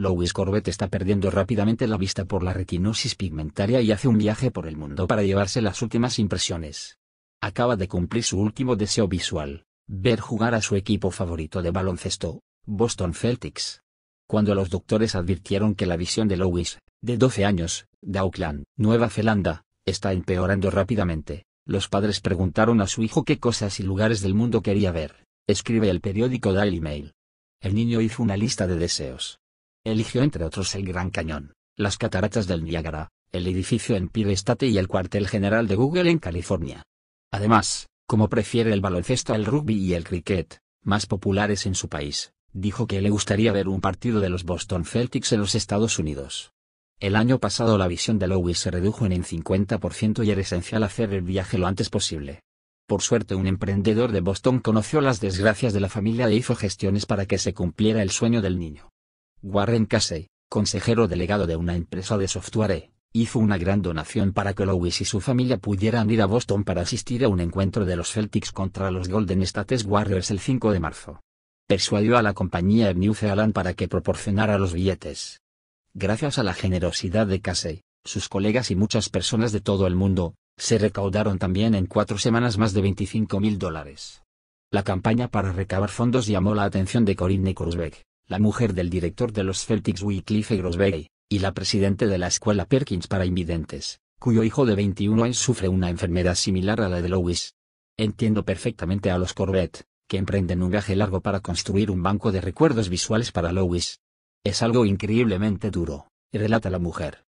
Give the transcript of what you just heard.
Louis Corbett está perdiendo rápidamente la vista por la retinosis pigmentaria y hace un viaje por el mundo para llevarse las últimas impresiones. Acaba de cumplir su último deseo visual, ver jugar a su equipo favorito de baloncesto, Boston Celtics. Cuando los doctores advirtieron que la visión de Louis, de 12 años, de Auckland, Nueva Zelanda, está empeorando rápidamente, los padres preguntaron a su hijo qué cosas y lugares del mundo quería ver, escribe el periódico Daily Mail. El niño hizo una lista de deseos, Eligió entre otros el Gran Cañón, las Cataratas del Niágara, el edificio Empire State y el cuartel general de Google en California. Además, como prefiere el baloncesto al rugby y el cricket, más populares en su país, dijo que le gustaría ver un partido de los Boston Celtics en los Estados Unidos. El año pasado la visión de Lewis se redujo en el 50% y era esencial hacer el viaje lo antes posible. Por suerte un emprendedor de Boston conoció las desgracias de la familia e hizo gestiones para que se cumpliera el sueño del niño. Warren Casey, consejero delegado de una empresa de software, hizo una gran donación para que Lewis y su familia pudieran ir a Boston para asistir a un encuentro de los Celtics contra los Golden State Warriors el 5 de marzo. Persuadió a la compañía New Zealand para que proporcionara los billetes. Gracias a la generosidad de Casey, sus colegas y muchas personas de todo el mundo, se recaudaron también en cuatro semanas más de 25 mil dólares. La campaña para recabar fondos llamó la atención de Corinne Kruzbeck, la mujer del director de los Celtics Wycliffe Grosbeck, y la presidente de la escuela Perkins para invidentes, cuyo hijo de 21 años sufre una enfermedad similar a la de Lewis. Entiendo perfectamente a los Corbett, que emprenden un viaje largo para construir un banco de recuerdos visuales para Lewis. Es algo increíblemente duro, relata la mujer,